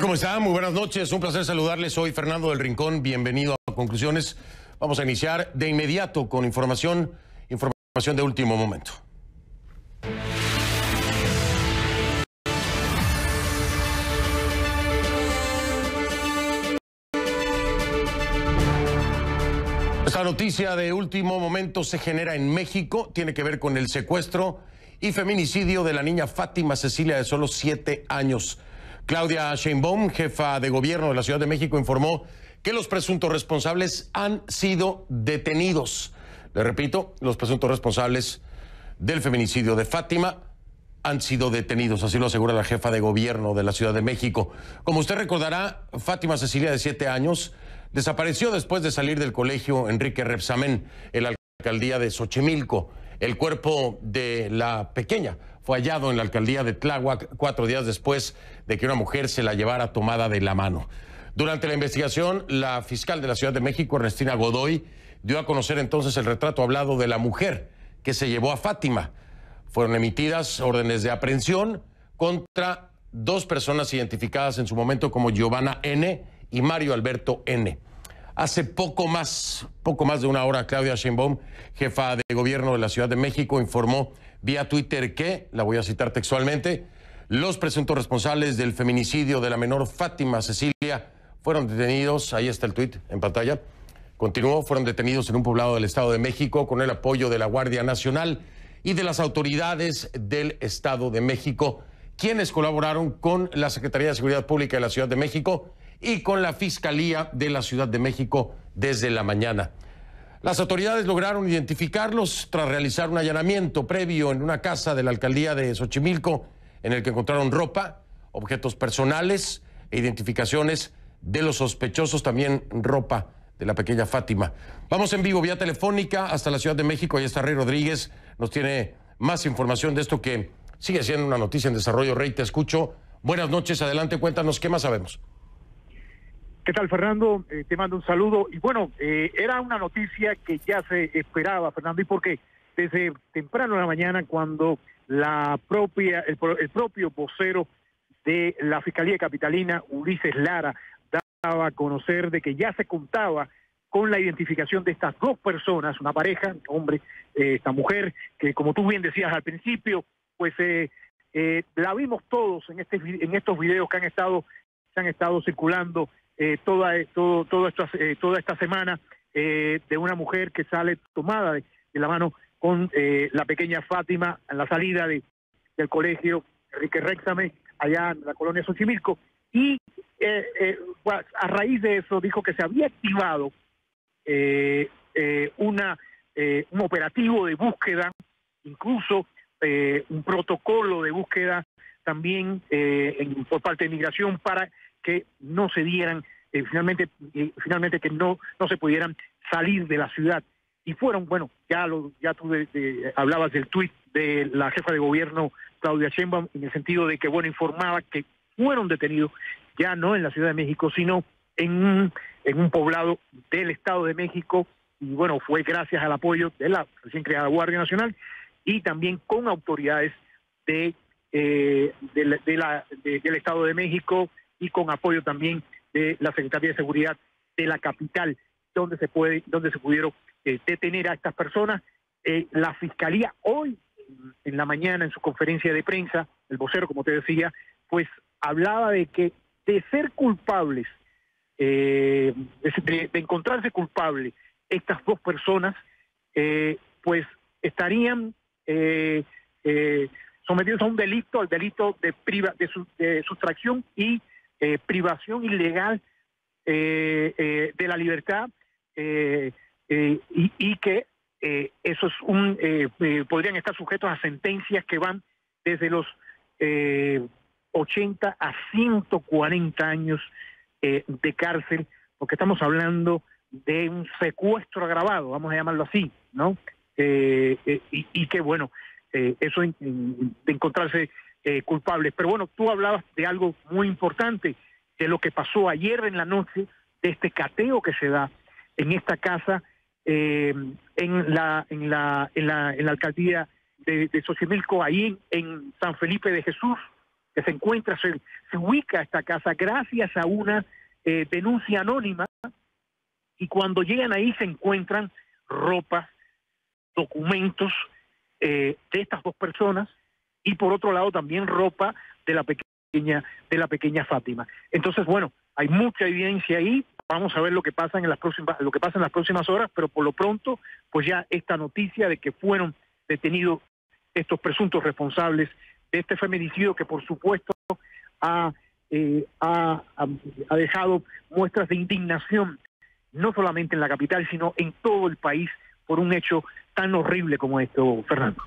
¿Cómo están? Muy buenas noches. Un placer saludarles. Soy Fernando del Rincón. Bienvenido a Conclusiones. Vamos a iniciar de inmediato con información, información de último momento. Esta noticia de último momento se genera en México, tiene que ver con el secuestro y feminicidio de la niña Fátima Cecilia de solo siete años. Claudia Sheinbaum, jefa de gobierno de la Ciudad de México, informó que los presuntos responsables han sido detenidos. Le repito, los presuntos responsables del feminicidio de Fátima han sido detenidos, así lo asegura la jefa de gobierno de la Ciudad de México. Como usted recordará, Fátima Cecilia, de siete años, desapareció después de salir del colegio Enrique Repsamen, en la alcaldía de Xochimilco. El cuerpo de la pequeña fue hallado en la alcaldía de Tláhuac cuatro días después de que una mujer se la llevara tomada de la mano. Durante la investigación, la fiscal de la Ciudad de México, Ernestina Godoy, dio a conocer entonces el retrato hablado de la mujer que se llevó a Fátima. Fueron emitidas órdenes de aprehensión contra dos personas identificadas en su momento como Giovanna N y Mario Alberto N. Hace poco más, poco más de una hora, Claudia Sheinbaum, jefa de gobierno de la Ciudad de México, informó vía Twitter que, la voy a citar textualmente, los presuntos responsables del feminicidio de la menor Fátima Cecilia fueron detenidos, ahí está el tuit en pantalla, continuó, fueron detenidos en un poblado del Estado de México con el apoyo de la Guardia Nacional y de las autoridades del Estado de México, quienes colaboraron con la Secretaría de Seguridad Pública de la Ciudad de México y con la Fiscalía de la Ciudad de México desde la mañana. Las autoridades lograron identificarlos tras realizar un allanamiento previo en una casa de la alcaldía de Xochimilco, en el que encontraron ropa, objetos personales e identificaciones de los sospechosos, también ropa de la pequeña Fátima. Vamos en vivo vía telefónica hasta la Ciudad de México. Ahí está Rey Rodríguez, nos tiene más información de esto que sigue siendo una noticia en desarrollo. Rey, te escucho. Buenas noches, adelante, cuéntanos qué más sabemos. ¿Qué tal, Fernando? Eh, te mando un saludo. Y bueno, eh, era una noticia que ya se esperaba, Fernando, y por qué? desde temprano en la mañana, cuando la propia, el, propio vocero de la Fiscalía Capitalina, Ulises Lara, daba a conocer de que ya se contaba con la identificación de estas dos personas, una pareja, hombre, eh, esta mujer, que como tú bien decías al principio, pues la vimos todos en, este, en estos videos que han estado, que han estado circulando eh, toda, eh, todo, eh, toda esta semana de una mujer que sale tomada de, la mano con la pequeña Fátima en la salida de, del colegio Enrique Réxame, allá en la colonia Xochimilco. Y a raíz de eso dijo que se había activado una, un operativo de búsqueda, incluso un protocolo de búsqueda también por parte de migración para que no se dieran, eh, finalmente, eh, finalmente que no, no se pudieran salir de la ciudad. Y fueron, bueno, ya, lo, ya tú hablabas del tuit de la jefa de gobierno Claudia Sheinbaum en el sentido de que, bueno, informaba que fueron detenidos ya no en la Ciudad de México, sino en un, en un poblado del Estado de México. Y bueno, fue gracias al apoyo de la recién creada Guardia Nacional y también con autoridades de, eh, del Estado de México, y con apoyo también de la Secretaría de Seguridad de la capital, donde se puede, donde se pudieron eh, detener a estas personas. Eh, la fiscalía hoy en la mañana en su conferencia de prensa, el vocero, como te decía, pues hablaba de que de ser culpables, eh, de, encontrarse culpables estas dos personas, pues estarían sometidos a un delito, al delito de, priva, de sustracción y eh, privación ilegal eh, eh, de la libertad y, que eso es un podrían estar sujetos a sentencias que van desde los 80 a 140 años de cárcel, porque estamos hablando de un secuestro agravado, vamos a llamarlo así, ¿no? y, que bueno, eso de encontrarse eh, culpables. Pero bueno, tú hablabas de algo muy importante, de lo que pasó ayer en la noche, de este cateo que se da en esta casa, eh, en, la, en, la, en, la, alcaldía de, de Xochimilco, ahí en San Felipe de Jesús, que se encuentra, se, ubica esta casa gracias a una eh, denuncia anónima y cuando llegan ahí se encuentran ropa, documentos de estas dos personas y por otro lado también ropa de la pequeña, de la pequeña Fátima. Entonces, bueno, hay mucha evidencia ahí, vamos a ver lo que pasa en las próximas, lo que pasa en las próximas horas, pero por lo pronto, pues ya esta noticia de que fueron detenidos estos presuntos responsables de este feminicidio que por supuesto ha, eh, ha dejado muestras de indignación, no solamente en la capital, sino en todo el país, por un hecho tan horrible como este, Fernando.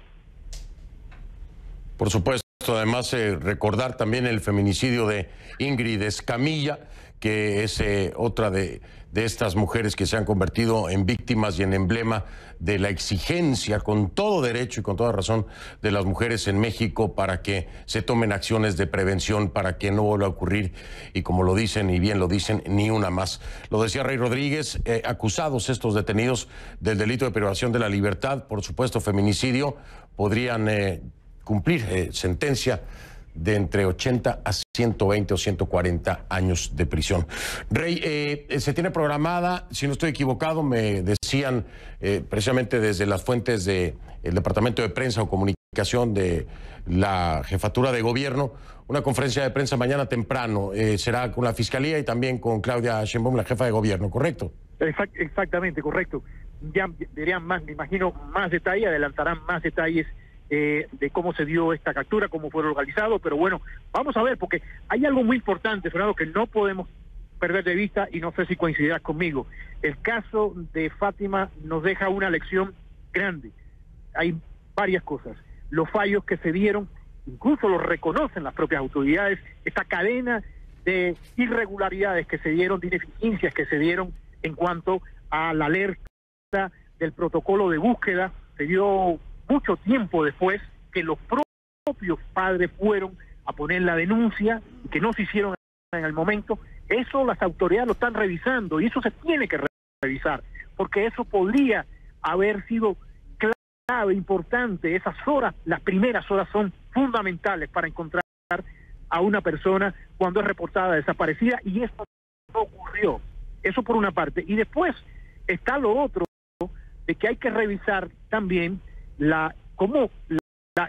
Por supuesto, además eh, recordar también el feminicidio de Ingrid Escamilla, que es eh, otra de, estas mujeres que se han convertido en víctimas y en emblema de la exigencia con todo derecho y con toda razón de las mujeres en México para que se tomen acciones de prevención para que no vuelva a ocurrir y como lo dicen y bien lo dicen, ni una más. Lo decía Rey Rodríguez, eh, acusados estos detenidos del delito de privación de la libertad, por supuesto feminicidio, podrían cumplir eh, sentencia de entre 80 a 120 o 140 años de prisión. Rey, eh, se tiene programada, si no estoy equivocado, me decían eh, precisamente desde las fuentes del Departamento de Prensa o Comunicación de la Jefatura de Gobierno, una conferencia de prensa mañana temprano. será con la Fiscalía y también con Claudia Sheinbaum, la jefa de Gobierno, ¿correcto? exactamente, correcto. Ya dirían más, me imagino, más detalles, adelantarán más detalles eh, de cómo se dio esta captura, cómo fue localizado, pero bueno, vamos a ver, porque hay algo muy importante, Fernando, que no podemos perder de vista y no sé si coincidirás conmigo. El caso de Fátima nos deja una lección grande. Hay varias cosas. Los fallos que se dieron, incluso los reconocen las propias autoridades, esta cadena de irregularidades que se dieron, de ineficiencias que se dieron en cuanto a la alerta del protocolo de búsqueda, se dio mucho tiempo después que los propios padres fueron a poner la denuncia que no se hicieron en el momento, eso las autoridades lo están revisando y eso se tiene que revisar, porque eso podría haber sido clave, importante, esas horas, las primeras horas son fundamentales para encontrar a una persona cuando es reportada desaparecida y eso no ocurrió. Eso por una parte. Y después está lo otro de que hay que revisar también la, cómo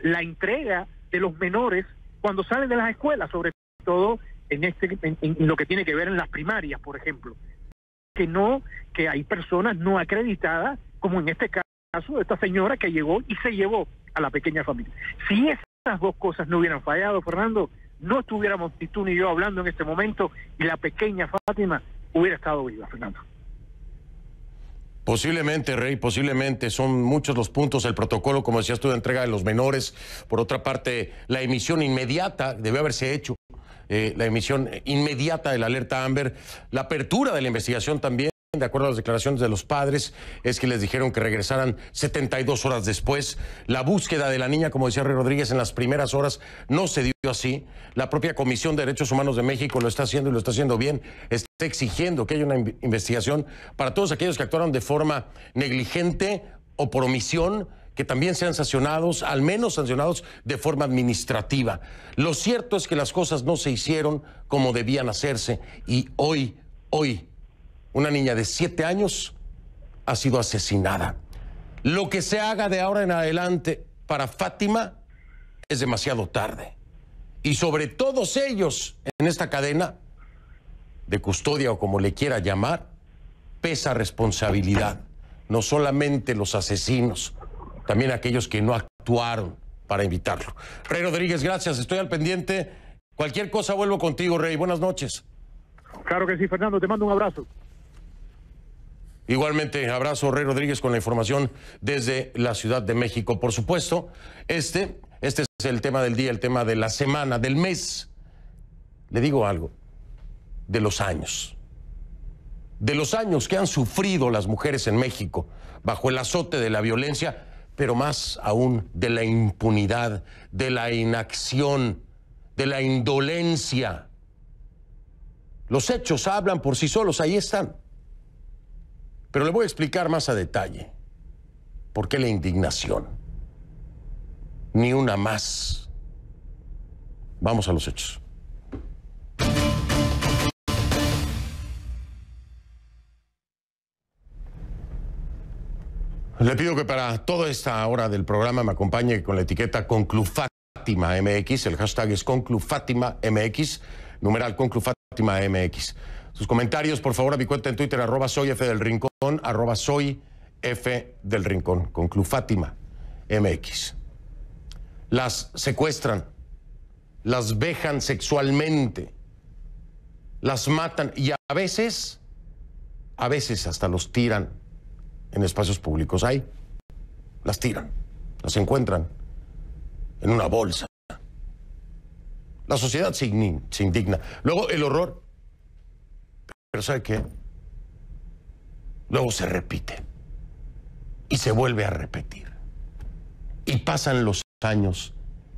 la, entrega de los menores cuando salen de las escuelas, sobre todo en, este, en, lo que tiene que ver en las primarias, por ejemplo. Que no, que hay personas no acreditadas, como en este caso esta señora que llegó y se llevó a la pequeña familia. Si esas dos cosas no hubieran fallado, Fernando, no estuviéramos ni tú ni yo hablando en este momento y la pequeña Fátima hubiera estado viva, Fernando. Posiblemente, Rey, posiblemente son muchos los puntos, el protocolo, como decías tú, de entrega de los menores, por otra parte, la emisión inmediata debe haberse hecho. Eh, la emisión inmediata de la alerta Amber, la apertura de la investigación también. De acuerdo a las declaraciones de los padres, es que les dijeron que regresaran 72 horas después. La búsqueda de la niña, como decía Rey Rodríguez, en las primeras horas no se dio así. La propia Comisión de Derechos Humanos de México lo está haciendo y lo está haciendo bien. Está exigiendo que haya una investigación para todos aquellos que actuaron de forma negligente o por omisión que también sean sancionados, al menos sancionados de forma administrativa. Lo cierto es que las cosas no se hicieron como debían hacerse y hoy, hoy una niña de siete años ha sido asesinada. Lo que se haga de ahora en adelante para Fátima es demasiado tarde. Y sobre todos ellos en esta cadena de custodia o como le quiera llamar, pesa responsabilidad. No solamente los asesinos, también aquellos que no actuaron para invitarlo. Rey Rodríguez, gracias, estoy al pendiente. Cualquier cosa vuelvo contigo, Rey. Buenas noches. Claro que sí, Fernando, te mando un abrazo. Igualmente, abrazo Rey Rodríguez con la información desde la Ciudad de México. Por supuesto, este, este es el tema del día, el tema de la semana, del mes. Le digo algo, de los años. De los años que han sufrido las mujeres en México bajo el azote de la violencia, pero más aún de la impunidad, de la inacción, de la indolencia. Los hechos hablan por sí solos, ahí están. Pero le voy a explicar más a detalle por qué la indignación. Ni una más. Vamos a los hechos. Le pido que para toda esta hora del programa me acompañe con la etiqueta ConcluFátima MX. El hashtag es ConcluFátima MX, numeral ConcluFátima MX. Sus comentarios, por favor, a mi cuenta en Twitter, arroba soy F del Rincón, arroba soy F del Rincón, con Club Fátima MX. Las secuestran, las vejan sexualmente, las matan y a veces, a veces hasta los tiran en espacios públicos. Ahí las tiran, las encuentran en una bolsa. La sociedad se indigna. Luego el horror pero ¿sabe qué? Luego se repite y se vuelve a repetir. Y pasan los años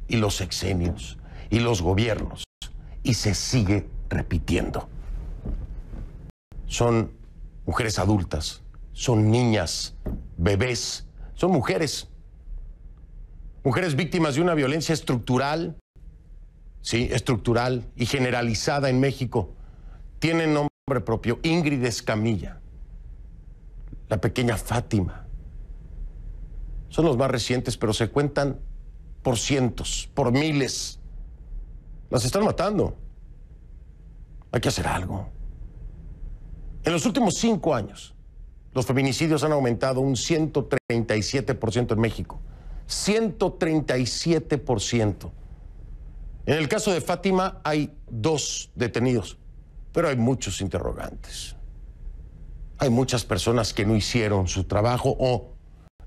y los exenios y los gobiernos y se sigue repitiendo. Son mujeres adultas, son niñas, bebés, son mujeres. Mujeres víctimas de una violencia estructural, sí, estructural y generalizada en México. Tienen nombre propio, Ingrid Escamilla, la pequeña Fátima. Son los más recientes, pero se cuentan por cientos, por miles. Las están matando. Hay que hacer algo. En los últimos cinco años, los feminicidios han aumentado un 137% en México. 137%. En el caso de Fátima hay dos detenidos. Pero hay muchos interrogantes. Hay muchas personas que no hicieron su trabajo o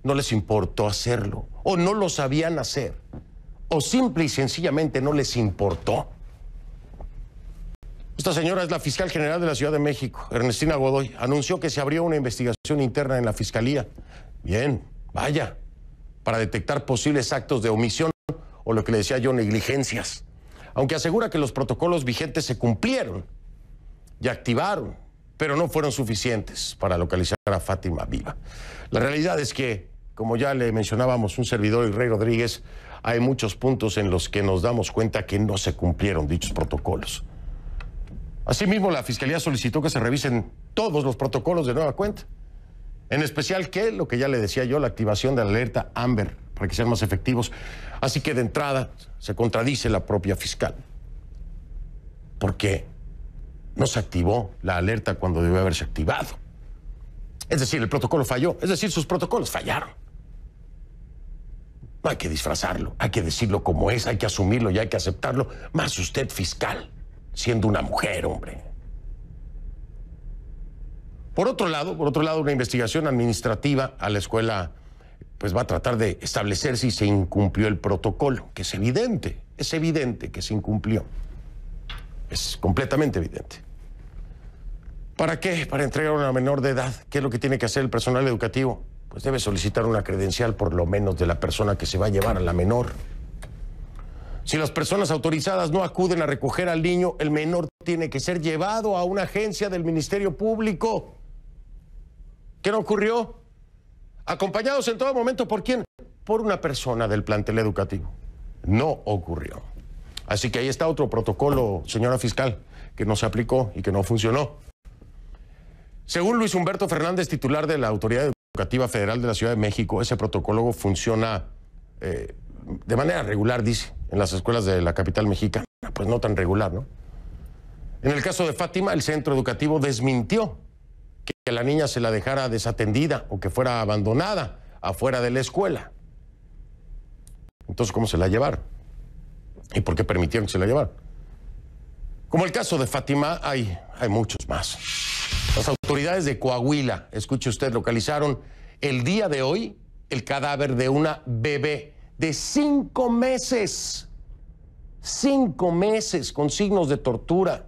no les importó hacerlo o no lo sabían hacer o simple y sencillamente no les importó. Esta señora es la fiscal general de la Ciudad de México, Ernestina Godoy. Anunció que se abrió una investigación interna en la fiscalía. Bien, vaya, para detectar posibles actos de omisión o lo que le decía yo, negligencias. Aunque asegura que los protocolos vigentes se cumplieron ya activaron, pero no fueron suficientes para localizar a Fátima viva. La realidad es que, como ya le mencionábamos, un servidor y Rey Rodríguez, hay muchos puntos en los que nos damos cuenta que no se cumplieron dichos protocolos. Asimismo, la Fiscalía solicitó que se revisen todos los protocolos de nueva cuenta. En especial que, lo que ya le decía yo, la activación de la alerta Amber, para que sean más efectivos. Así que de entrada se contradice la propia fiscal. ¿Por qué? No se activó la alerta cuando debió haberse activado. Es decir, el protocolo falló. Es decir, sus protocolos fallaron. No hay que disfrazarlo, hay que decirlo como es, hay que asumirlo y hay que aceptarlo. Más usted fiscal, siendo una mujer, hombre. Por otro lado, por otro lado, una investigación administrativa a la escuela pues va a tratar de establecer si se incumplió el protocolo, que es evidente, es evidente que se incumplió. Es completamente evidente. ¿Para qué? Para entregar a una menor de edad. ¿Qué es lo que tiene que hacer el personal educativo? Pues debe solicitar una credencial por lo menos de la persona que se va a llevar a la menor. Si las personas autorizadas no acuden a recoger al niño, el menor tiene que ser llevado a una agencia del Ministerio Público. ¿Qué no ocurrió? Acompañados en todo momento por quién? Por una persona del plantel educativo. No ocurrió. Así que ahí está otro protocolo, señora fiscal, que no se aplicó y que no funcionó. Según Luis Humberto Fernández, titular de la Autoridad Educativa Federal de la Ciudad de México, ese protocolo funciona eh, de manera regular, dice, en las escuelas de la capital mexicana. Pues no tan regular, ¿no? En el caso de Fátima, el centro educativo desmintió que la niña se la dejara desatendida o que fuera abandonada afuera de la escuela. Entonces, ¿cómo se la llevaron? ¿Y por qué permitieron que se la llevaran? Como el caso de Fátima, hay, hay muchos más. Las autoridades de Coahuila, escuche usted, localizaron el día de hoy el cadáver de una bebé de cinco meses. Cinco meses con signos de tortura.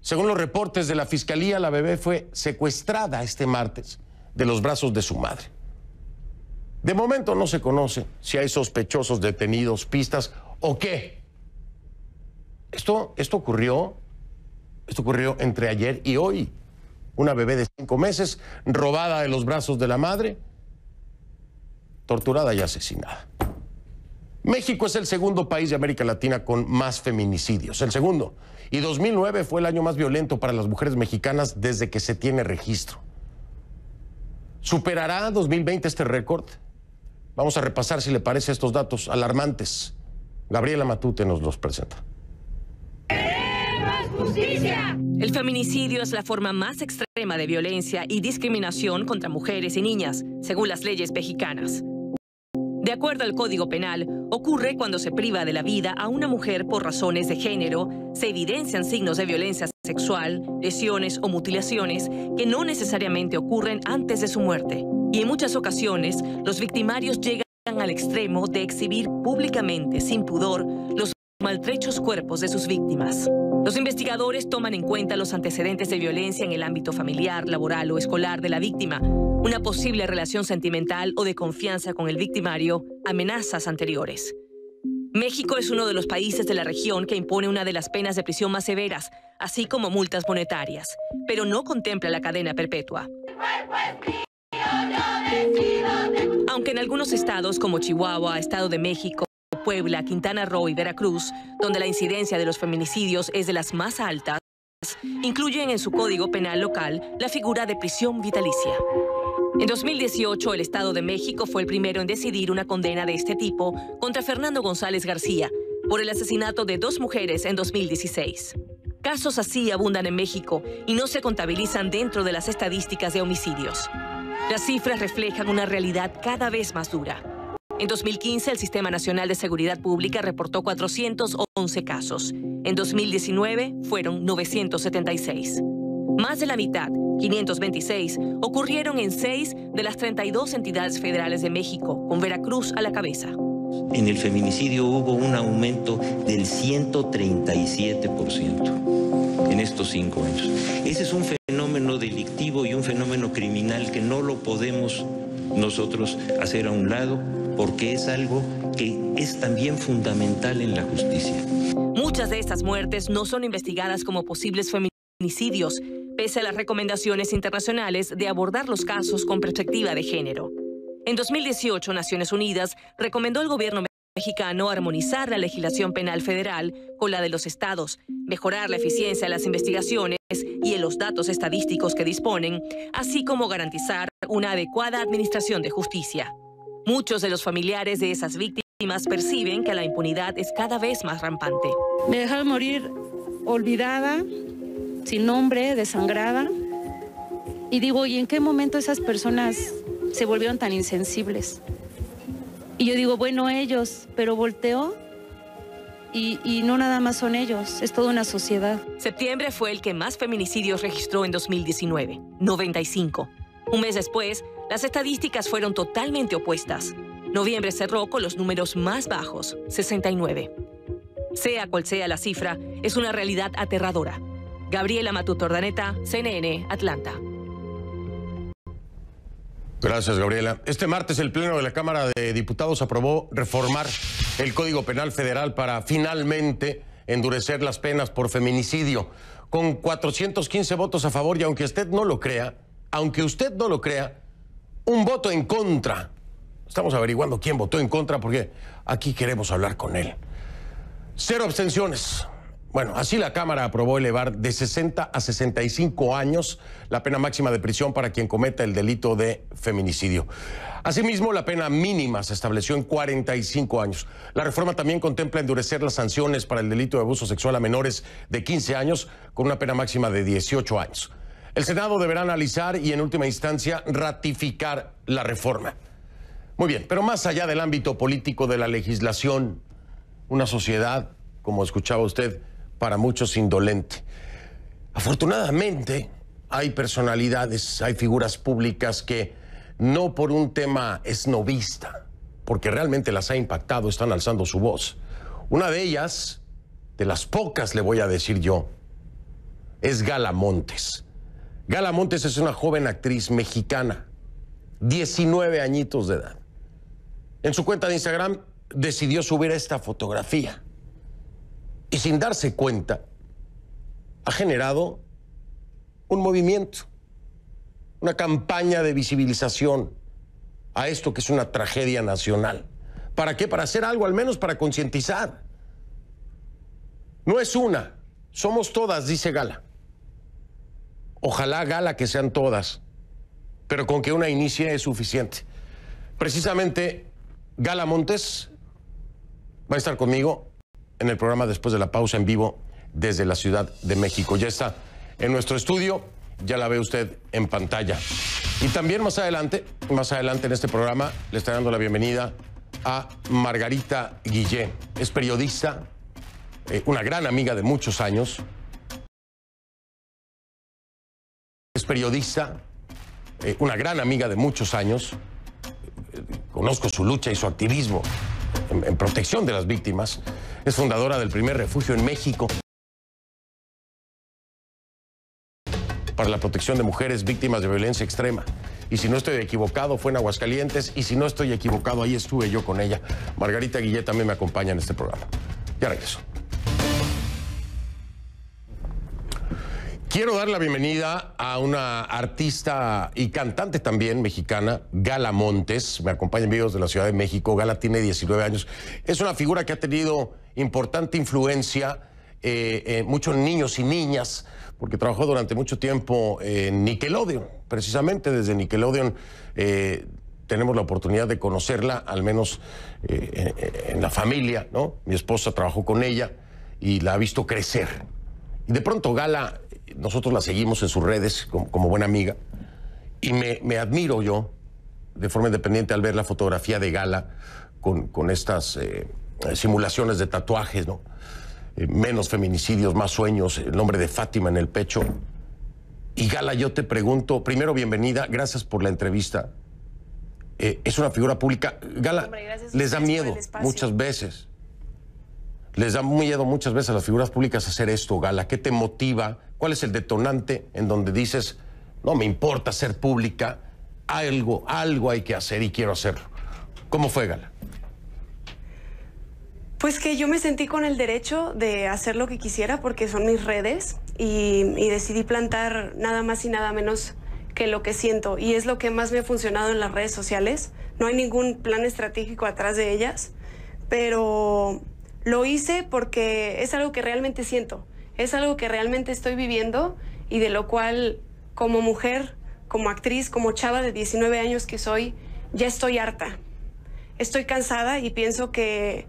Según los reportes de la fiscalía, la bebé fue secuestrada este martes de los brazos de su madre. De momento no se conoce si hay sospechosos detenidos, pistas o qué. Esto, esto ocurrió, esto ocurrió entre ayer y hoy una bebé de cinco meses, robada de los brazos de la madre, torturada y asesinada. México es el segundo país de América Latina con más feminicidios, el segundo. Y 2009 fue el año más violento para las mujeres mexicanas desde que se tiene registro. ¿Superará 2020 este récord? Vamos a repasar, si le parece, estos datos alarmantes. Gabriela Matute nos los presenta. El feminicidio es la forma más extrema de violencia y discriminación contra mujeres y niñas, según las leyes mexicanas. De acuerdo al Código Penal, ocurre cuando se priva de la vida a una mujer por razones de género, se evidencian signos de violencia sexual, lesiones o mutilaciones que no necesariamente ocurren antes de su muerte. Y en muchas ocasiones, los victimarios llegan al extremo de exhibir públicamente, sin pudor, los maltrechos cuerpos de sus víctimas. Los investigadores toman en cuenta los antecedentes de violencia en el ámbito familiar, laboral o escolar de la víctima, una posible relación sentimental o de confianza con el victimario, amenazas anteriores. México es uno de los países de la región que impone una de las penas de prisión más severas, así como multas monetarias, pero no contempla la cadena perpetua. Aunque en algunos estados como Chihuahua, Estado de México, Puebla, Quintana Roo y Veracruz, donde la incidencia de los feminicidios es de las más altas, incluyen en su código penal local la figura de prisión vitalicia. En 2018, el Estado de México fue el primero en decidir una condena de este tipo contra Fernando González García por el asesinato de dos mujeres en 2016. Casos así abundan en México y no se contabilizan dentro de las estadísticas de homicidios. Las cifras reflejan una realidad cada vez más dura. En 2015, el Sistema Nacional de Seguridad Pública reportó 411 casos. En 2019 fueron 976. Más de la mitad, 526, ocurrieron en seis de las 32 entidades federales de México, con Veracruz a la cabeza. En el feminicidio hubo un aumento del 137% en estos cinco años. Ese es un fenómeno delictivo y un fenómeno criminal que no lo podemos nosotros hacer a un lado porque es algo que es también fundamental en la justicia. Muchas de estas muertes no son investigadas como posibles feminicidios, pese a las recomendaciones internacionales de abordar los casos con perspectiva de género. En 2018, Naciones Unidas recomendó al gobierno mexicano armonizar la legislación penal federal con la de los estados, mejorar la eficiencia de las investigaciones y en los datos estadísticos que disponen, así como garantizar una adecuada administración de justicia. Muchos de los familiares de esas víctimas perciben que la impunidad es cada vez más rampante. Me dejaron morir olvidada, sin nombre, desangrada. Y digo, ¿y en qué momento esas personas se volvieron tan insensibles? Y yo digo, bueno, ellos, pero volteó y, y, no nada más son ellos, es toda una sociedad. Septiembre fue el que más feminicidios registró en 2019, 95. Un mes después, las estadísticas fueron totalmente opuestas. Noviembre cerró con los números más bajos, 69. Sea cual sea la cifra, es una realidad aterradora. Gabriela Matutordaneta, CNN, Atlanta. Gracias, Gabriela. Este martes el Pleno de la Cámara de Diputados aprobó reformar el Código Penal Federal para finalmente endurecer las penas por feminicidio. Con 415 votos a favor y aunque usted no lo crea, aunque usted no lo crea, un voto en contra. Estamos averiguando quién votó en contra porque aquí queremos hablar con él. Cero abstenciones. Bueno, así la Cámara aprobó elevar de 60 a 65 años la pena máxima de prisión para quien cometa el delito de feminicidio. Asimismo, la pena mínima se estableció en 45 años. La reforma también contempla endurecer las sanciones para el delito de abuso sexual a menores de 15 años con una pena máxima de 18 años. El Senado deberá analizar y en última instancia ratificar la reforma. Muy bien, pero más allá del ámbito político de la legislación, una sociedad, como escuchaba usted, para muchos indolente. Afortunadamente, hay personalidades, hay figuras públicas que no por un tema esnovista, porque realmente las ha impactado, están alzando su voz. Una de ellas, de las pocas le voy a decir yo, es Gala Montes. Gala Montes es una joven actriz mexicana, 19 añitos de edad. En su cuenta de Instagram decidió subir esta fotografía y sin darse cuenta ha generado un movimiento, una campaña de visibilización a esto que es una tragedia nacional. ¿Para qué? Para hacer algo, al menos para concientizar. No es una, somos todas, dice Gala. Ojalá, Gala, que sean todas, pero con que una inicie es suficiente. Precisamente, Gala Montes va a estar conmigo en el programa después de la pausa en vivo desde la Ciudad de México. Ya está en nuestro estudio, ya la ve usted en pantalla. Y también más adelante, más adelante en este programa, le está dando la bienvenida a Margarita Guillén. Es periodista, eh, una gran amiga de muchos años, Es periodista, eh, una gran amiga de muchos años. conozco su lucha y su activismo en, protección de las víctimas. Es fundadora del primer refugio en México para la protección de mujeres víctimas de violencia extrema. Y si no estoy equivocado, fue en Aguascalientes. Y si no estoy equivocado, ahí estuve yo con ella. Margarita Guillet también me acompaña en este programa. Ya regreso. Quiero dar la bienvenida a una artista y cantante también mexicana, Gala Montes. Me acompaña en vivo de la Ciudad de México. Gala tiene 19 años. Es una figura que ha tenido importante influencia eh, en muchos niños y niñas, porque trabajó durante mucho tiempo en Nickelodeon. Precisamente desde Nickelodeon eh, tenemos la oportunidad de conocerla, al menos eh, en, la familia, ¿no? Mi esposa trabajó con ella y la ha visto crecer. Y de pronto Gala nosotros la seguimos en sus redes como, buena amiga, y me, admiro yo de forma independiente al ver la fotografía de gala con, estas eh, simulaciones de tatuajes, ¿no? Eh, menos feminicidios, más sueños, el nombre de Fátima en el pecho. Y Gala, yo te pregunto, primero bienvenida, gracias por la entrevista. Eh, es una figura pública. Gala, les da miedo muchas veces les da miedo muchas veces a las figuras públicas hacer esto, Gala. ¿Qué te motiva? ¿Cuál es el detonante en donde dices, no me importa ser pública, algo, algo hay que hacer y quiero hacerlo? ¿Cómo fue, Gala? Pues que yo me sentí con el derecho de hacer lo que quisiera porque son mis redes y, y decidí plantar nada más y nada menos que lo que siento y es lo que más me ha funcionado en las redes sociales. No hay ningún plan estratégico atrás de ellas, pero lo hice porque es algo que realmente siento, es algo que realmente estoy viviendo y de lo cual como mujer, como actriz, como chava de 19 años que soy, ya estoy harta. Estoy cansada y pienso que,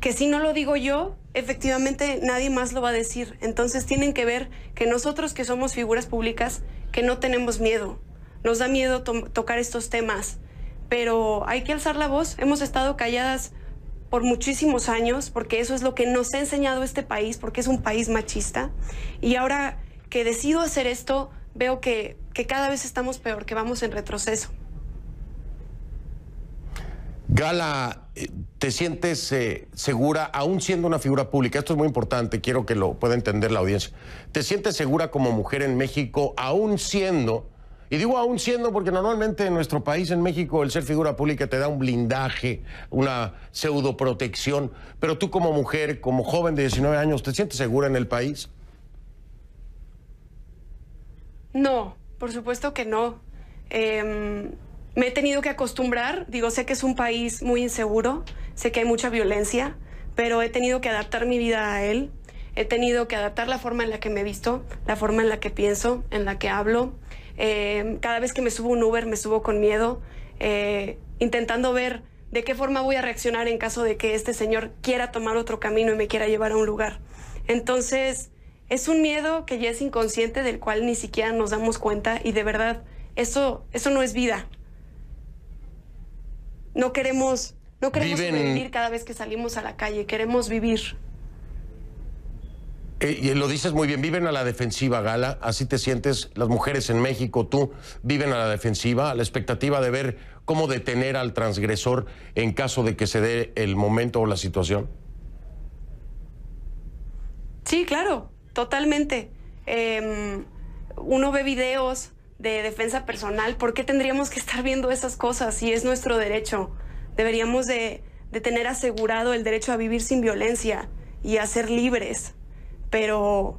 que si no lo digo yo, efectivamente nadie más lo va a decir. Entonces tienen que ver que nosotros que somos figuras públicas, que no tenemos miedo. Nos da miedo tocar estos temas, pero hay que alzar la voz. Hemos estado calladas por muchísimos años, porque eso es lo que nos ha enseñado este país, porque es un país machista. Y ahora que decido hacer esto, veo que, que cada vez estamos peor, que vamos en retroceso. Gala, eh, ¿te sientes eh, segura, aún siendo una figura pública? Esto es muy importante, quiero que lo pueda entender la audiencia. ¿Te sientes segura como mujer en México, aún siendo y digo aún siendo porque normalmente en nuestro país, en México, el ser figura pública te da un blindaje, una protección. Pero tú como mujer, como joven de 19 años, ¿te sientes segura en el país? No, por supuesto que no. Em, me he tenido que acostumbrar, digo, sé que es un país muy inseguro, sé que hay mucha violencia, pero he tenido que adaptar mi vida a él. He tenido que adaptar la forma en la que me visto, la forma en la que pienso, en la que hablo, eh, cada vez que me subo un Uber me subo con miedo, eh, intentando ver de qué forma voy a reaccionar en caso de que este señor quiera tomar otro camino y me quiera llevar a un lugar. Entonces, es un miedo que ya es inconsciente del cual ni siquiera nos damos cuenta y de verdad, eso, eso no es vida. No queremos, no queremos vivir cada vez que salimos a la calle, queremos vivir. Eh, y lo dices muy bien, viven a la defensiva, Gala, así te sientes, las mujeres en México, tú, viven a la defensiva, a la expectativa de ver cómo detener al transgresor en caso de que se dé el momento o la situación. Sí, claro, totalmente. Em, uno ve videos de defensa personal, ¿por qué tendríamos que estar viendo esas cosas si es nuestro derecho? Deberíamos de tener asegurado el derecho a vivir sin violencia y a ser libres pero,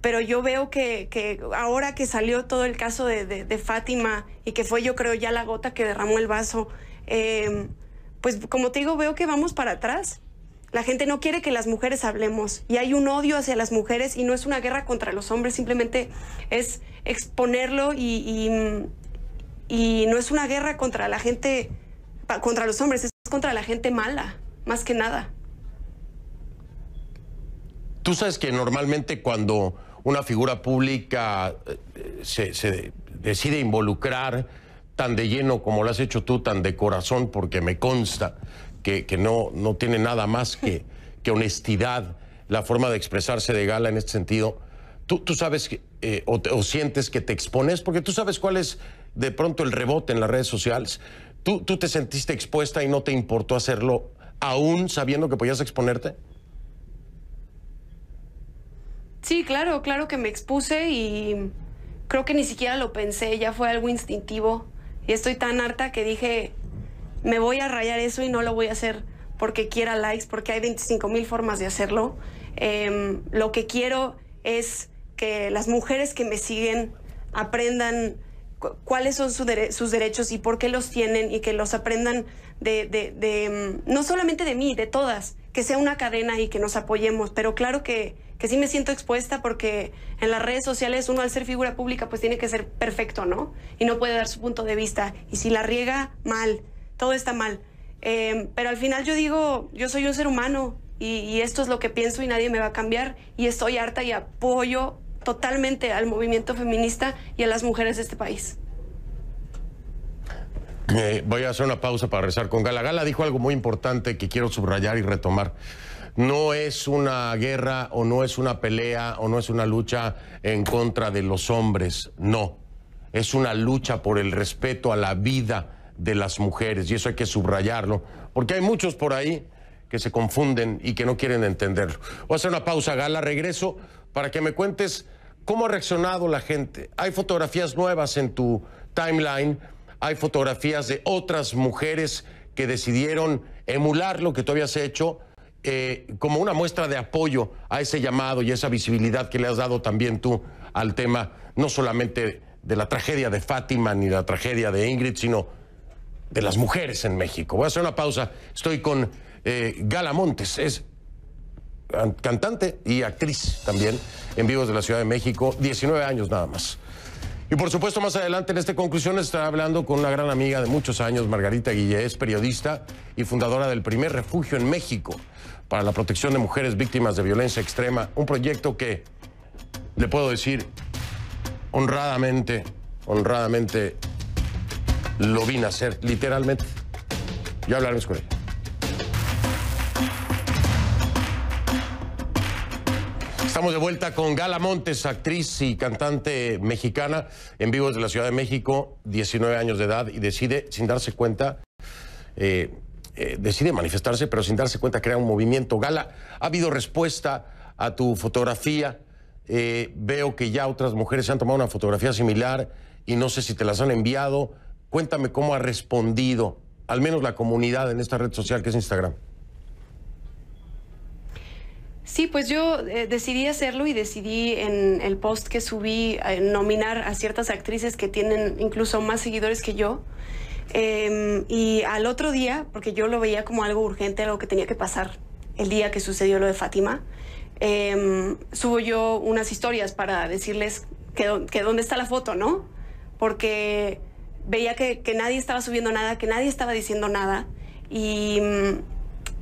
pero yo veo que, ahora que salió todo el caso de, Fátima y que fue yo creo ya la gota que derramó el vaso, eh, pues como te digo, veo que vamos para atrás. La gente no quiere que las mujeres hablemos y hay un odio hacia las mujeres y no es una guerra contra los hombres, simplemente es exponerlo y, y, y no es una guerra contra la gente, contra los hombres, es contra la gente mala, más que nada. Tú sabes que normalmente cuando una figura pública eh, se, decide involucrar tan de lleno como lo has hecho tú, tan de corazón, porque me consta que, no, no, tiene nada más que, que, honestidad la forma de expresarse de gala en este sentido. Tú, tú sabes que, eh, o, sientes que te expones, porque tú sabes cuál es de pronto el rebote en las redes sociales. Tú, ¿Tú, te sentiste expuesta y no te importó hacerlo aún sabiendo que podías exponerte? Sí, claro, claro que me expuse y creo que ni siquiera lo pensé, ya fue algo instintivo. Y estoy tan harta que dije, me voy a rayar eso y no lo voy a hacer porque quiera likes, porque hay 25 mil formas de hacerlo. Em, lo que quiero es que las mujeres que me siguen aprendan cuáles son sus derechos y por qué los tienen y que los aprendan de, em, no solamente de mí, de todas, que sea una cadena y que nos apoyemos, pero claro que que sí me siento expuesta porque en las redes sociales uno al ser figura pública pues tiene que ser perfecto, ¿no? Y no puede dar su punto de vista. Y si la riega, mal, todo está mal. Em, pero al final yo digo, yo soy un ser humano y, esto es lo que pienso y nadie me va a cambiar y estoy harta y apoyo totalmente al movimiento feminista y a las mujeres de este país. Eh, voy a hacer una pausa para rezar con Gala. Gala dijo algo muy importante que quiero subrayar y retomar no es una guerra o no es una pelea o no es una lucha en contra de los hombres, no. Es una lucha por el respeto a la vida de las mujeres y eso hay que subrayarlo, porque hay muchos por ahí que se confunden y que no quieren entenderlo. Voy a hacer una pausa, Gala, regreso para que me cuentes cómo ha reaccionado la gente. Hay fotografías nuevas en tu timeline, hay fotografías de otras mujeres que decidieron emular lo que tú habías hecho eh, como una muestra de apoyo a ese llamado y esa visibilidad que le has dado también tú al tema, no solamente de la tragedia de Fátima ni la tragedia de Ingrid, sino de las mujeres en México. Voy a hacer una pausa. Estoy con eh, Gala Montes, es cantante y actriz también, en vivos de la Ciudad de México, 19 años nada más. Y por supuesto, más adelante en esta conclusión estaré hablando con una gran amiga de muchos años, Margarita Guillés, periodista y fundadora del primer refugio en México para la protección de mujeres víctimas de violencia extrema, un proyecto que, le puedo decir, honradamente, honradamente, lo vine a hacer, literalmente. Ya hablaremos con él. Estamos de vuelta con Gala Montes, actriz y cantante mexicana, en vivo desde la Ciudad de México, 19 años de edad, y decide, sin darse cuenta, eh, eh, decide manifestarse, pero sin darse cuenta crea un movimiento. Gala, ¿ha habido respuesta a tu fotografía? Eh, veo que ya otras mujeres se han tomado una fotografía similar y no sé si te las han enviado. Cuéntame cómo ha respondido, al menos la comunidad en esta red social que es Instagram. Sí, pues yo eh, decidí hacerlo y decidí en el post que subí nominar a ciertas actrices que tienen incluso más seguidores que yo. Em, y al otro día, porque yo lo veía como algo urgente, algo que tenía que pasar el día que sucedió lo de Fátima, em, subo yo unas historias para decirles que, dónde está la foto, ¿no? Porque veía que, nadie estaba subiendo nada, que nadie estaba diciendo nada. Y,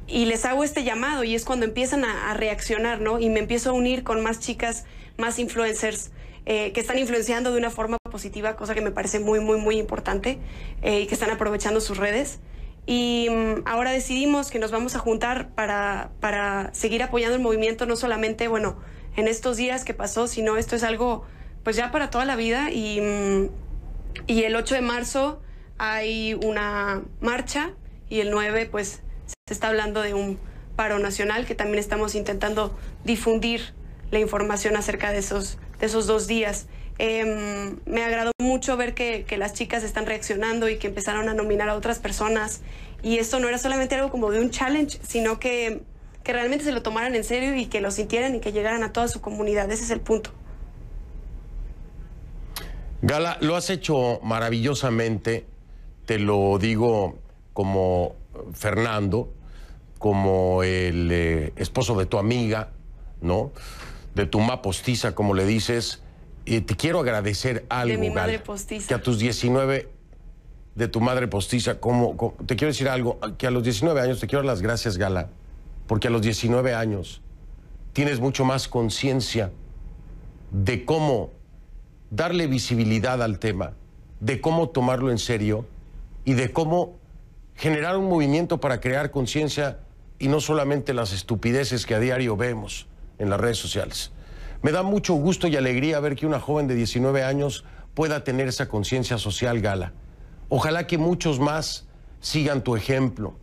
les hago este llamado y es cuando empiezan a, reaccionar, ¿no? Y me empiezo a unir con más chicas, más influencers eh, que están influenciando de una forma positiva, cosa que me parece muy, muy, muy importante eh, y que están aprovechando sus redes. Y mm, ahora decidimos que nos vamos a juntar para, seguir apoyando el movimiento, no solamente, bueno, en estos días que pasó, sino esto es algo, pues ya para toda la vida. Y, mm, el 8 de marzo hay una marcha y el 9, pues se está hablando de un paro nacional que también estamos intentando difundir la información acerca de esos, de esos dos días. Em, me agradó mucho ver que, las chicas están reaccionando y que empezaron a nominar a otras personas. Y eso no era solamente algo como de un challenge, sino que, realmente se lo tomaran en serio y que lo sintieran y que llegaran a toda su comunidad. Ese es el punto. Gala, lo has hecho maravillosamente, te lo digo como Fernando, como el eh, esposo de tu amiga, ¿no? De tu postiza, como le dices eh, te quiero agradecer algo. De mi madre postiza. Que a tus 19, de tu madre postiza, te quiero decir algo, que a los 19 años, te quiero dar las gracias, Gala, porque a los 19 años tienes mucho más conciencia de cómo darle visibilidad al tema, de cómo tomarlo en serio y de cómo generar un movimiento para crear conciencia y no solamente las estupideces que a diario vemos en las redes sociales. Me da mucho gusto y alegría ver que una joven de 19 años pueda tener esa conciencia social, Gala. Ojalá que muchos más sigan tu ejemplo.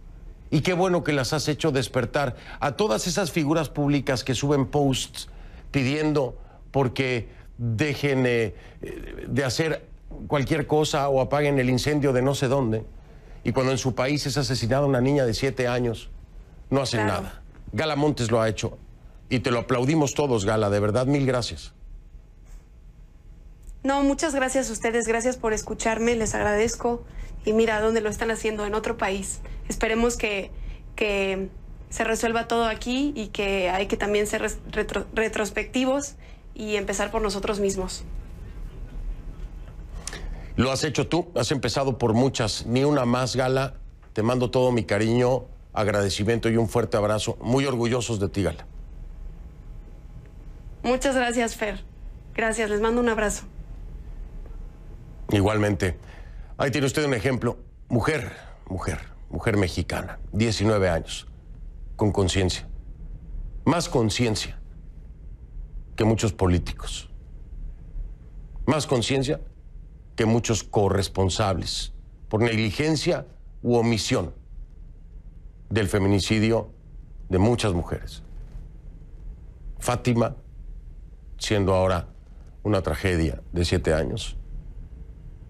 Y qué bueno que las has hecho despertar a todas esas figuras públicas que suben posts pidiendo porque dejen eh, de hacer cualquier cosa o apaguen el incendio de no sé dónde. Y cuando en su país es asesinada una niña de 7 años, no hacen nada. Gala Montes lo ha hecho. Y te lo aplaudimos todos, Gala. De verdad, mil gracias. No, muchas gracias a ustedes. Gracias por escucharme. Les agradezco. Y mira dónde lo están haciendo en otro país. Esperemos que, que se resuelva todo aquí y que hay que también ser retrospectivos y empezar por nosotros mismos. Lo has hecho tú, has empezado por muchas, ni una más, Gala. Te mando todo mi cariño, agradecimiento y un fuerte abrazo. Muy orgullosos de ti, Gala. Muchas gracias, Fer. Gracias, les mando un abrazo. Igualmente. Ahí tiene usted un ejemplo. Mujer, mujer, mujer mexicana, 19 años, con conciencia. Más conciencia que muchos políticos. Más conciencia que muchos corresponsables por negligencia u omisión del feminicidio de muchas mujeres. Fátima siendo ahora una tragedia de siete años,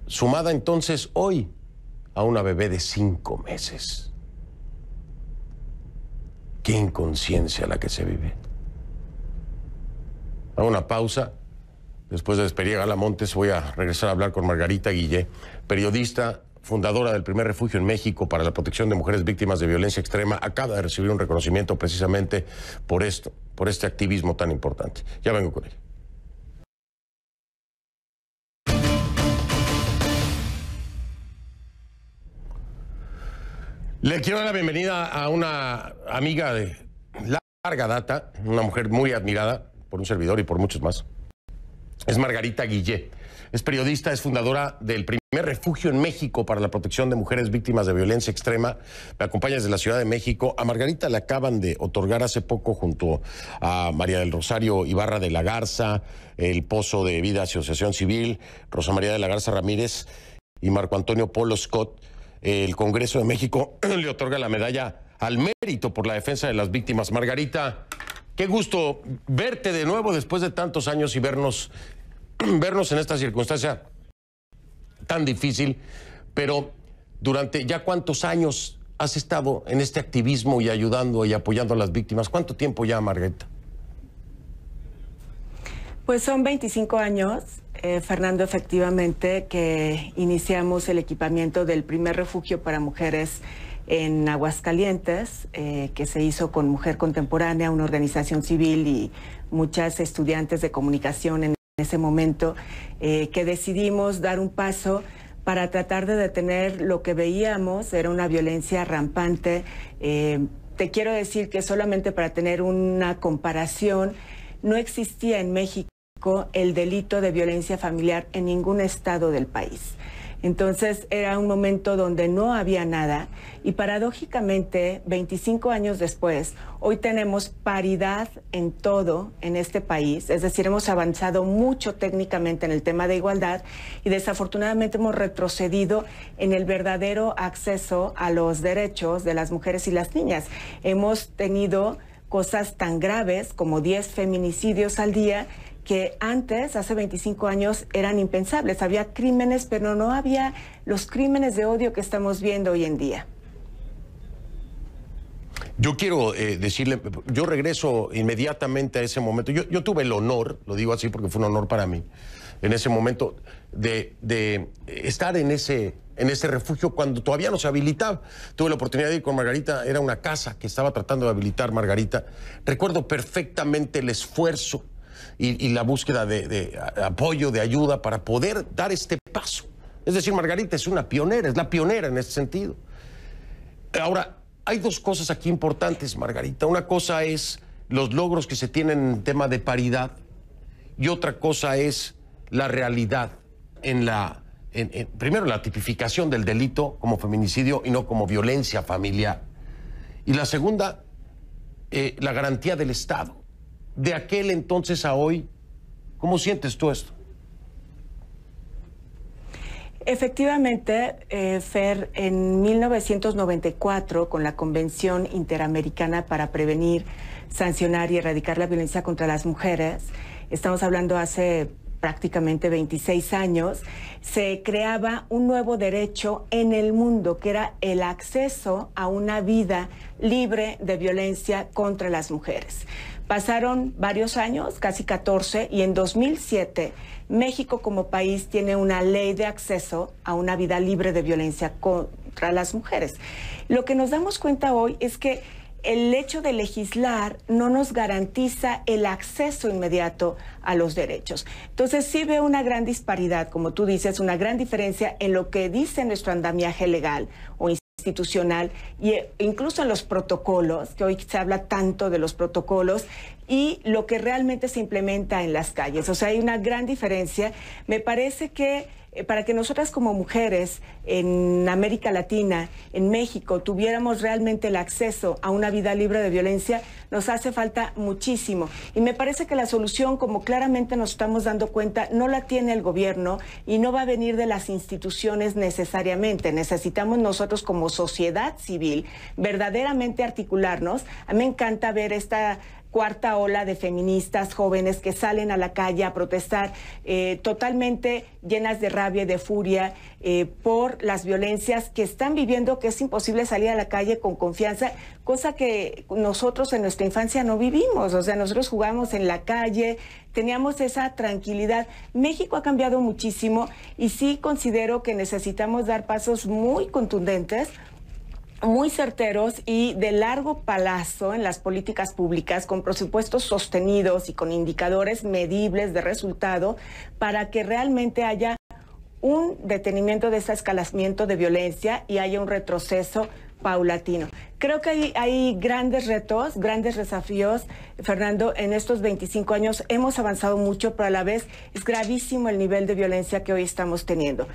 sumada entonces hoy a una bebé de cinco meses. Qué inconsciencia la que se vive. Hago una pausa. Después de gala Montes voy a regresar a hablar con Margarita Guille, periodista fundadora del primer refugio en México para la protección de mujeres víctimas de violencia extrema, acaba de recibir un reconocimiento precisamente por esto, por este activismo tan importante. Ya vengo con ella. Le quiero dar la bienvenida a una amiga de larga data, una mujer muy admirada por un servidor y por muchos más. Es Margarita Guillé. Es periodista, es fundadora del primer refugio en México para la protección de mujeres víctimas de violencia extrema. Me acompaña desde la Ciudad de México. A Margarita le acaban de otorgar hace poco junto a María del Rosario Ibarra de la Garza, el Pozo de Vida Asociación Civil, Rosa María de la Garza Ramírez y Marco Antonio Polo Scott. El Congreso de México le otorga la medalla al mérito por la defensa de las víctimas. Margarita, qué gusto verte de nuevo después de tantos años y vernos vernos en esta circunstancia tan difícil, pero durante ya cuántos años has estado en este activismo y ayudando y apoyando a las víctimas. ¿Cuánto tiempo ya, Margarita? Pues son 25 años, eh, Fernando, efectivamente, que iniciamos el equipamiento del primer refugio para mujeres en Aguascalientes, eh, que se hizo con Mujer Contemporánea, una organización civil y muchas estudiantes de comunicación en ese momento, eh, que decidimos dar un paso para tratar de detener lo que veíamos, era una violencia rampante. Eh, te quiero decir que solamente para tener una comparación, no existía en México el delito de violencia familiar en ningún estado del país. Entonces era un momento donde no había nada y paradójicamente, 25 años después, hoy tenemos paridad en todo en este país, es decir, hemos avanzado mucho técnicamente en el tema de igualdad y desafortunadamente hemos retrocedido en el verdadero acceso a los derechos de las mujeres y las niñas. Hemos tenido cosas tan graves como 10 feminicidios al día que antes, hace 25 años, eran impensables. Había crímenes, pero no había los crímenes de odio que estamos viendo hoy en día. Yo quiero eh, decirle, yo regreso inmediatamente a ese momento. Yo, tuve el honor, lo digo así porque fue un honor para mí, en ese momento, de, estar en ese, en ese refugio cuando todavía no se habilitaba. Tuve la oportunidad de ir con Margarita, era una casa que estaba tratando de habilitar Margarita. Recuerdo perfectamente el esfuerzo y, la búsqueda de, apoyo, de ayuda para poder dar este paso. Es decir, Margarita es una pionera, es la pionera en ese sentido. Ahora, hay dos cosas aquí importantes, Margarita. Una cosa es los logros que se tienen en tema de paridad y otra cosa es la realidad en la, primero, la tipificación del delito como feminicidio y no como violencia familiar. Y la segunda, eh, la garantía del Estado de aquel entonces a hoy, ¿cómo sientes tú esto? Efectivamente, eh, Fer, en 1994, con la Convención Interamericana para Prevenir, Sancionar y Erradicar la Violencia contra las Mujeres, estamos hablando hace prácticamente 26 años, se creaba un nuevo derecho en el mundo, que era el acceso a una vida libre de violencia contra las mujeres. Pasaron varios años, casi 14, y en 2007 México como país tiene una ley de acceso a una vida libre de violencia contra las mujeres. Lo que nos damos cuenta hoy es que el hecho de legislar no nos garantiza el acceso inmediato a los derechos. Entonces sí veo una gran disparidad, como tú dices, una gran diferencia en lo que dice nuestro andamiaje legal o institucional eh, incluso en los protocolos, que hoy se habla tanto de los protocolos, y lo que realmente se implementa en las calles. O sea, hay una gran diferencia. Me parece que eh, para que nosotras como mujeres en América Latina, en México, tuviéramos realmente el acceso a una vida libre de violencia, nos hace falta muchísimo. Y me parece que la solución, como claramente nos estamos dando cuenta, no la tiene el gobierno y no va a venir de las instituciones necesariamente. Necesitamos nosotros como sociedad civil verdaderamente articularnos. A mí me encanta ver esta cuarta ola de feministas jóvenes que salen a la calle a protestar eh, totalmente llenas de rabia y de furia eh, por las violencias que están viviendo, que es imposible salir a la calle con confianza, cosa que nosotros en nuestra infancia no vivimos, o sea, nosotros jugamos en la calle, teníamos esa tranquilidad. México ha cambiado muchísimo y sí considero que necesitamos dar pasos muy contundentes muy certeros y de largo palazo en las políticas públicas con presupuestos sostenidos y con indicadores medibles de resultado para que realmente haya un detenimiento de ese escalamiento de violencia y haya un retroceso paulatino. Creo que hay, hay, grandes retos, grandes desafíos. Fernando, en estos 25 años hemos avanzado mucho, pero a la vez es gravísimo el nivel de violencia que hoy estamos teniendo.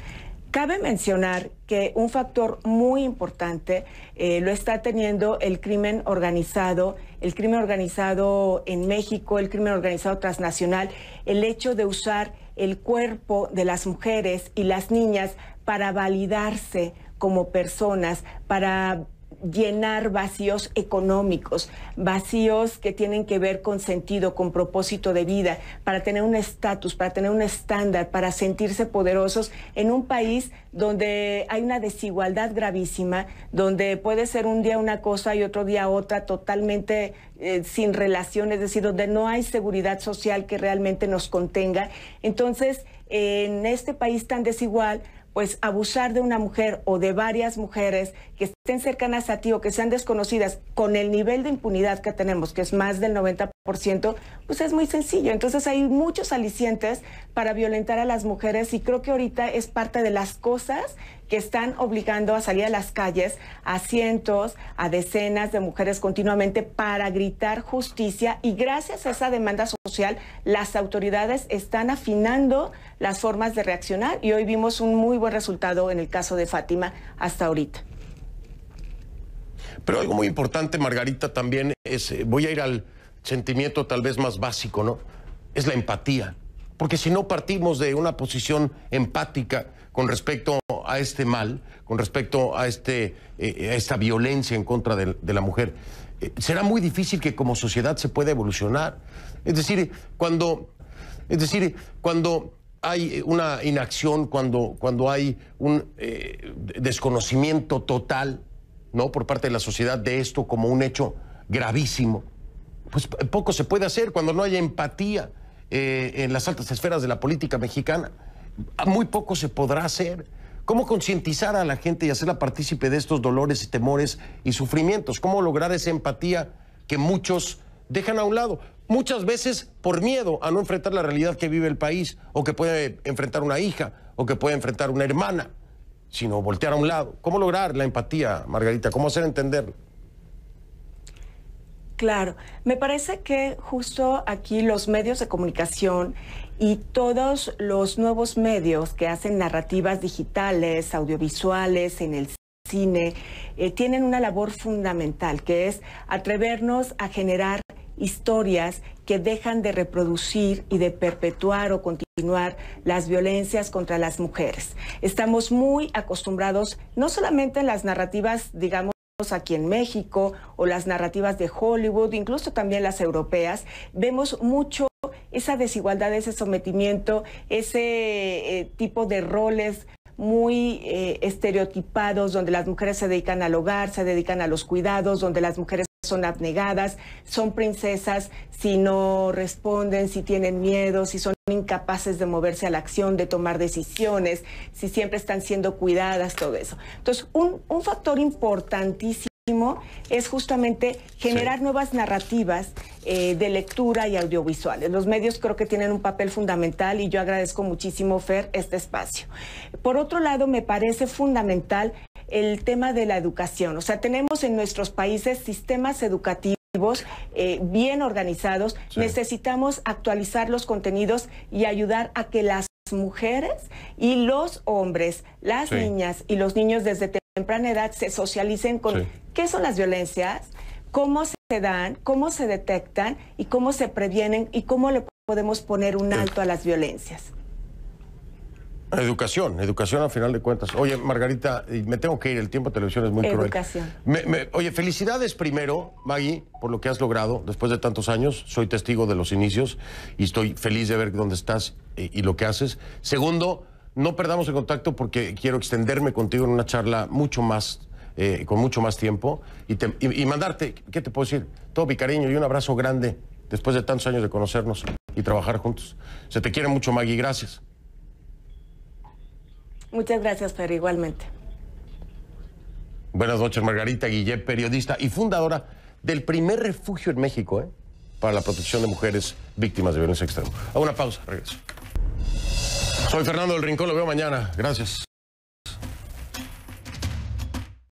Cabe mencionar que un factor muy importante eh, lo está teniendo el crimen organizado, el crimen organizado en México, el crimen organizado transnacional, el hecho de usar el cuerpo de las mujeres y las niñas para validarse como personas, para llenar vacíos económicos, vacíos que tienen que ver con sentido, con propósito de vida, para tener un estatus, para tener un estándar, para sentirse poderosos en un país donde hay una desigualdad gravísima, donde puede ser un día una cosa y otro día otra, totalmente eh, sin relación, es decir, donde no hay seguridad social que realmente nos contenga. Entonces, en este país tan desigual, pues abusar de una mujer o de varias mujeres que estén cercanas a ti o que sean desconocidas con el nivel de impunidad que tenemos, que es más del 90%, pues es muy sencillo. Entonces hay muchos alicientes para violentar a las mujeres y creo que ahorita es parte de las cosas que están obligando a salir a las calles a cientos, a decenas de mujeres continuamente para gritar justicia y gracias a esa demanda social las autoridades están afinando las formas de reaccionar y hoy vimos un muy buen resultado en el caso de Fátima hasta ahorita. Pero algo muy importante, Margarita, también es, eh, voy a ir al sentimiento tal vez más básico, ¿no? Es la empatía. Porque si no partimos de una posición empática con respecto a este mal, con respecto a, este, eh, esta violencia en contra de, la mujer, eh, será muy difícil que como sociedad se pueda evolucionar. Es decir, cuando, es decir, cuando hay una inacción, cuando, cuando hay un desconocimiento total ¿no? Por parte de la sociedad de esto como un hecho gravísimo. Pues eh, poco se puede hacer cuando no haya empatía eh, en las altas esferas de la política mexicana. Ah, muy poco se podrá hacer. ¿Cómo concientizar a la gente y hacerla partícipe de estos dolores y temores y sufrimientos? ¿Cómo lograr esa empatía que muchos dejan a un lado? Muchas veces por miedo a no enfrentar la realidad que vive el país o que puede enfrentar una hija o que puede enfrentar una hermana sino voltear a un lado. ¿Cómo lograr la empatía, Margarita? ¿Cómo hacer entenderlo? Claro, me parece que justo aquí los medios de comunicación y todos los nuevos medios que hacen narrativas digitales, audiovisuales, en el cine, eh, tienen una labor fundamental, que es atrevernos a generar historias que dejan de reproducir y de perpetuar o continuar las violencias contra las mujeres. Estamos muy acostumbrados, no solamente en las narrativas, digamos, aquí en México o las narrativas de Hollywood, incluso también las europeas, vemos mucho esa desigualdad, ese sometimiento, ese eh, tipo de roles muy eh, estereotipados, donde las mujeres se dedican al hogar, se dedican a los cuidados, donde las mujeres son abnegadas, son princesas, si no responden, si tienen miedo, si son incapaces de moverse a la acción, de tomar decisiones, si siempre están siendo cuidadas, todo eso. Entonces, un, factor importantísimo es justamente generar nuevas narrativas eh, de lectura y audiovisuales. Los medios creo que tienen un papel fundamental y yo agradezco muchísimo, Fer, este espacio. Por otro lado, me parece fundamental el tema de la educación. O sea, tenemos en nuestros países sistemas educativos eh, bien organizados, necesitamos actualizar los contenidos y ayudar a que las mujeres y los hombres, las niñas y los niños desde temprana edad se socialicen con qué son las violencias, cómo se dan, cómo se detectan y cómo se previenen y cómo le podemos poner un alto a las violencias. Educación, educación al final de cuentas. Oye, Margarita, me tengo que ir, el tiempo de televisión es muy cruel. Me, oye, felicidades primero, Maggie, por lo que has logrado después de tantos años. Soy testigo de los inicios y estoy feliz de ver dónde estás eh, y, lo que haces. Segundo, no perdamos el contacto porque quiero extenderme contigo en una charla mucho más eh, con mucho más tiempo y, mandarte, ¿qué te puedo decir? Todo mi cariño y un abrazo grande después de tantos años de conocernos y trabajar juntos. Se te quiere mucho, Maggie, gracias. Muchas gracias, Pedro, igualmente. Buenas noches, Margarita Guillet, periodista y fundadora del primer refugio en México ¿eh? para la protección de mujeres víctimas de violencia extrema. A una pausa, regreso. Soy Fernando del Rincón, lo veo mañana. Gracias.